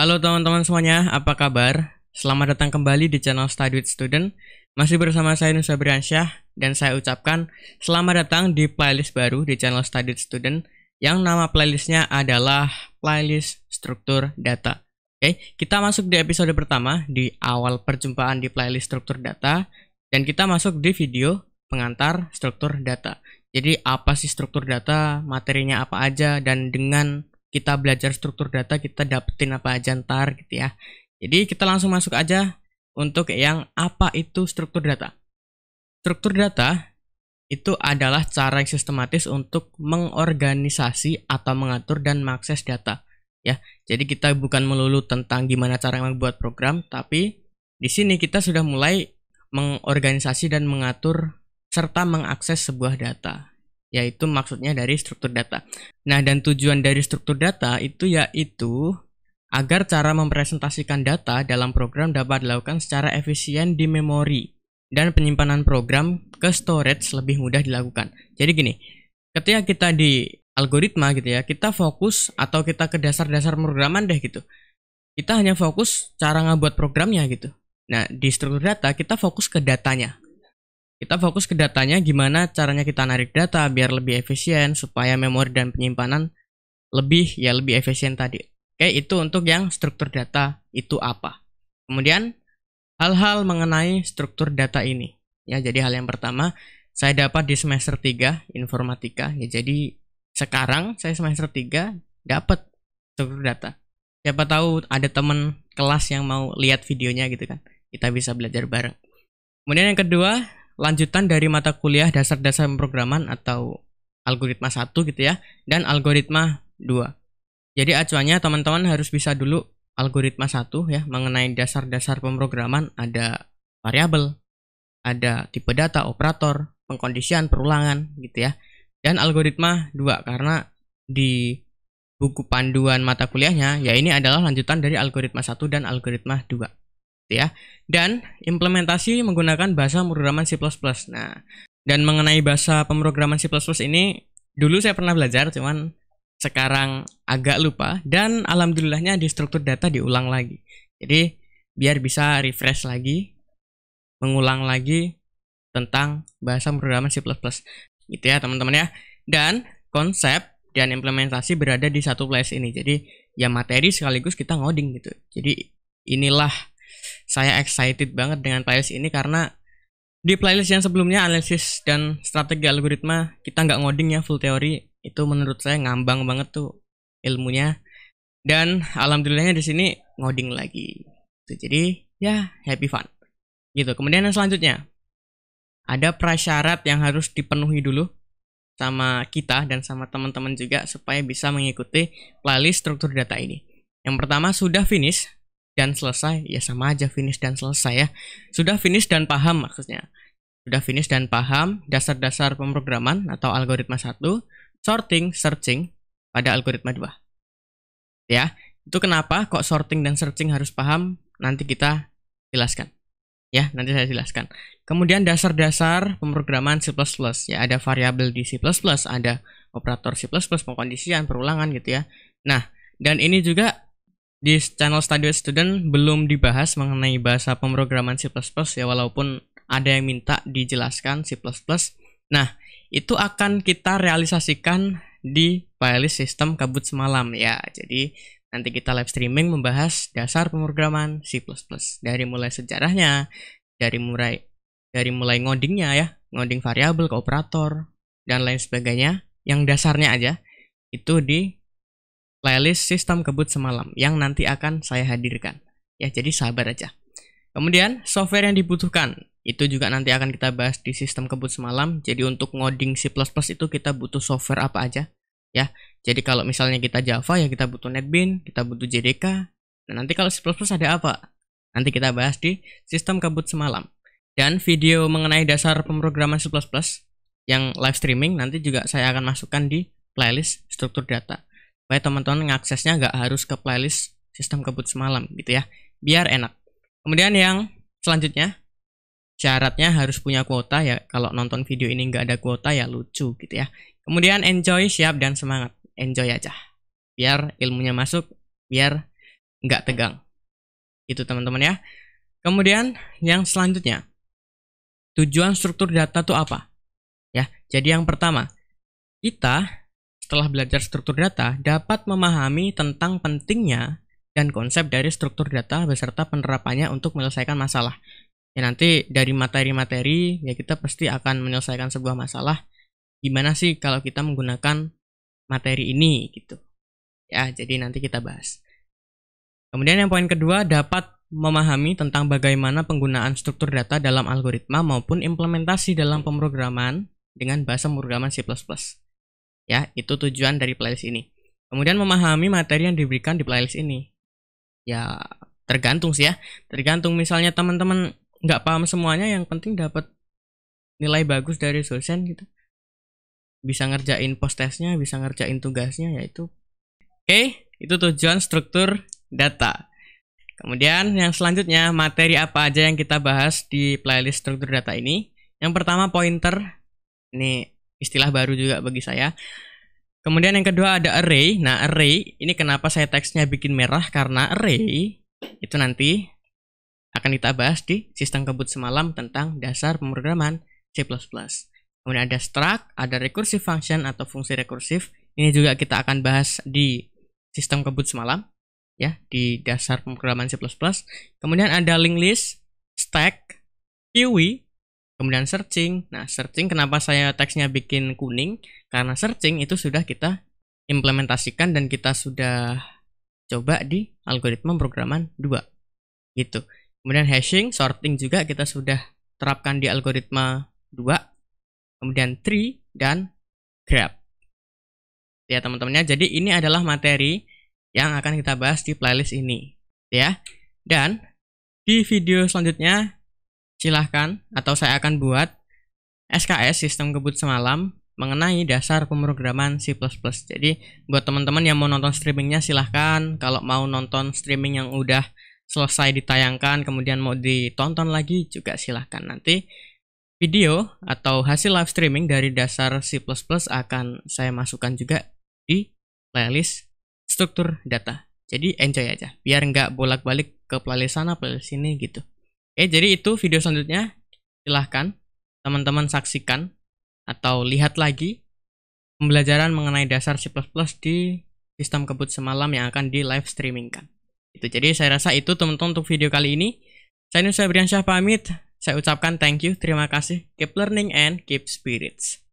Halo teman-teman semuanya, apa kabar? Selamat datang kembali di channel Study with Student. Masih bersama saya Nusa Briansyah dan saya ucapkan selamat datang di playlist baru di channel Study with Student yang nama playlistnya adalah playlist struktur data. Oke, kita masuk di episode pertama di awal perjumpaan di playlist struktur data dan kita masuk di video pengantar struktur data. Jadi apa sih struktur data, materinya apa aja dan dengan kita belajar struktur data kita dapetin apa aja ntar gitu ya jadi kita langsung masuk aja untuk yang apa itu struktur data struktur data itu adalah cara yang sistematis untuk mengorganisasi atau mengatur dan mengakses data ya jadi kita bukan melulu tentang gimana cara membuat program tapi di sini kita sudah mulai mengorganisasi dan mengatur serta mengakses sebuah data yaitu maksudnya dari struktur data. Nah, dan tujuan dari struktur data itu yaitu agar cara mempresentasikan data dalam program dapat dilakukan secara efisien di memori dan penyimpanan program ke storage lebih mudah dilakukan. Jadi gini, ketika kita di algoritma gitu ya, kita fokus atau kita ke dasar-dasar pemrograman deh gitu. Kita hanya fokus cara ngebuat programnya gitu. Nah, di struktur data kita fokus ke datanya. Kita fokus ke datanya, gimana caranya kita narik data biar lebih efisien, supaya memori dan penyimpanan lebih ya lebih efisien tadi. Oke, itu untuk yang struktur data itu apa. Kemudian hal-hal mengenai struktur data ini. Ya, jadi hal yang pertama saya dapat di semester 3 informatika. Ya, jadi sekarang saya semester 3 dapat struktur data. Siapa tahu ada teman kelas yang mau lihat videonya gitu kan. Kita bisa belajar bareng. Kemudian yang kedua, lanjutan dari mata kuliah dasar-dasar pemrograman atau algoritma 1 gitu ya dan algoritma 2. Jadi acuannya teman-teman harus bisa dulu algoritma 1 ya mengenai dasar-dasar pemrograman ada variabel, ada tipe data, operator, pengkondisian, perulangan gitu ya. Dan algoritma 2 karena di buku panduan mata kuliahnya ya ini adalah lanjutan dari algoritma 1 dan algoritma 2. Gitu ya. Dan implementasi menggunakan bahasa pemrograman C++. Nah, dan mengenai bahasa pemrograman C++ ini dulu saya pernah belajar cuman sekarang agak lupa dan alhamdulillahnya di struktur data diulang lagi. Jadi biar bisa refresh lagi, mengulang lagi tentang bahasa pemrograman C++. Gitu ya, teman-teman ya. Dan konsep dan implementasi berada di satu place ini. Jadi ya materi sekaligus kita ngoding gitu. Jadi inilah saya excited banget dengan playlist ini karena di playlist yang sebelumnya analisis dan strategi algoritma kita nggak ngoding ya full teori itu menurut saya ngambang banget tuh ilmunya dan alhamdulillahnya di sini ngoding lagi jadi ya happy fun gitu kemudian yang selanjutnya ada prasyarat yang harus dipenuhi dulu sama kita dan sama teman-teman juga supaya bisa mengikuti playlist struktur data ini yang pertama sudah finish dan selesai ya sama aja finish dan selesai ya sudah finish dan paham maksudnya sudah finish dan paham dasar-dasar pemrograman atau algoritma satu sorting searching pada algoritma dua ya itu kenapa kok sorting dan searching harus paham nanti kita jelaskan ya nanti saya jelaskan kemudian dasar-dasar pemrograman C++ ya ada variabel di C++ ada operator C++ pengkondisian perulangan gitu ya nah dan ini juga di channel Studio Student belum dibahas mengenai bahasa pemrograman C++ ya walaupun ada yang minta dijelaskan C++. Nah, itu akan kita realisasikan di playlist sistem kabut semalam ya. Jadi nanti kita live streaming membahas dasar pemrograman C++ dari mulai sejarahnya, dari mulai dari mulai ngodingnya ya, ngoding variabel ke operator dan lain sebagainya yang dasarnya aja itu di playlist sistem kebut semalam yang nanti akan saya hadirkan. Ya, jadi sabar aja. Kemudian, software yang dibutuhkan itu juga nanti akan kita bahas di sistem kebut semalam. Jadi untuk ngoding C++ itu kita butuh software apa aja, ya. Jadi kalau misalnya kita Java ya kita butuh NetBeans, kita butuh JDK. Nah, nanti kalau C++ ada apa? Nanti kita bahas di sistem kebut semalam. Dan video mengenai dasar pemrograman C++ yang live streaming nanti juga saya akan masukkan di playlist struktur data supaya teman-teman ngaksesnya nggak harus ke playlist sistem kebut semalam gitu ya biar enak kemudian yang selanjutnya syaratnya harus punya kuota ya kalau nonton video ini nggak ada kuota ya lucu gitu ya kemudian enjoy siap dan semangat enjoy aja biar ilmunya masuk biar nggak tegang itu teman-teman ya kemudian yang selanjutnya tujuan struktur data tuh apa ya jadi yang pertama kita setelah belajar struktur data dapat memahami tentang pentingnya dan konsep dari struktur data beserta penerapannya untuk menyelesaikan masalah. Ya nanti dari materi-materi ya kita pasti akan menyelesaikan sebuah masalah. Gimana sih kalau kita menggunakan materi ini gitu. Ya, jadi nanti kita bahas. Kemudian yang poin kedua dapat memahami tentang bagaimana penggunaan struktur data dalam algoritma maupun implementasi dalam pemrograman dengan bahasa pemrograman C++. Ya, itu tujuan dari playlist ini. Kemudian memahami materi yang diberikan di playlist ini. Ya, tergantung sih ya. Tergantung misalnya teman-teman nggak paham semuanya, yang penting dapat nilai bagus dari dosen gitu. Bisa ngerjain post testnya, bisa ngerjain tugasnya, yaitu. Oke, okay, itu tujuan struktur data. Kemudian yang selanjutnya materi apa aja yang kita bahas di playlist struktur data ini. Yang pertama pointer. Ini istilah baru juga bagi saya. Kemudian yang kedua ada array. Nah, array ini kenapa saya teksnya bikin merah karena array itu nanti akan kita bahas di sistem kebut semalam tentang dasar pemrograman C++. Kemudian ada struct, ada recursive function atau fungsi rekursif. Ini juga kita akan bahas di sistem kebut semalam ya di dasar pemrograman C++. Kemudian ada linked list, stack, queue kemudian searching. Nah, searching kenapa saya teksnya bikin kuning? Karena searching itu sudah kita implementasikan dan kita sudah coba di algoritma programan 2. Gitu. Kemudian hashing, sorting juga kita sudah terapkan di algoritma 2. Kemudian tree dan grab. Ya, teman-temannya. Jadi ini adalah materi yang akan kita bahas di playlist ini, ya. Dan di video selanjutnya Silahkan atau saya akan buat SKS sistem kebut semalam mengenai dasar pemrograman C++. Jadi buat teman-teman yang mau nonton streamingnya silahkan. Kalau mau nonton streaming yang udah selesai ditayangkan kemudian mau ditonton lagi juga silahkan. Nanti video atau hasil live streaming dari dasar C++ akan saya masukkan juga di playlist struktur data. Jadi enjoy aja biar nggak bolak-balik ke playlist sana playlist sini gitu. Oke, eh, jadi itu video selanjutnya. Silahkan teman-teman saksikan atau lihat lagi pembelajaran mengenai dasar C++ di sistem kebut semalam yang akan di live streamingkan. Itu jadi saya rasa itu teman-teman untuk video kali ini. Saya Nusa Briansyah pamit. Saya ucapkan thank you, terima kasih. Keep learning and keep spirits.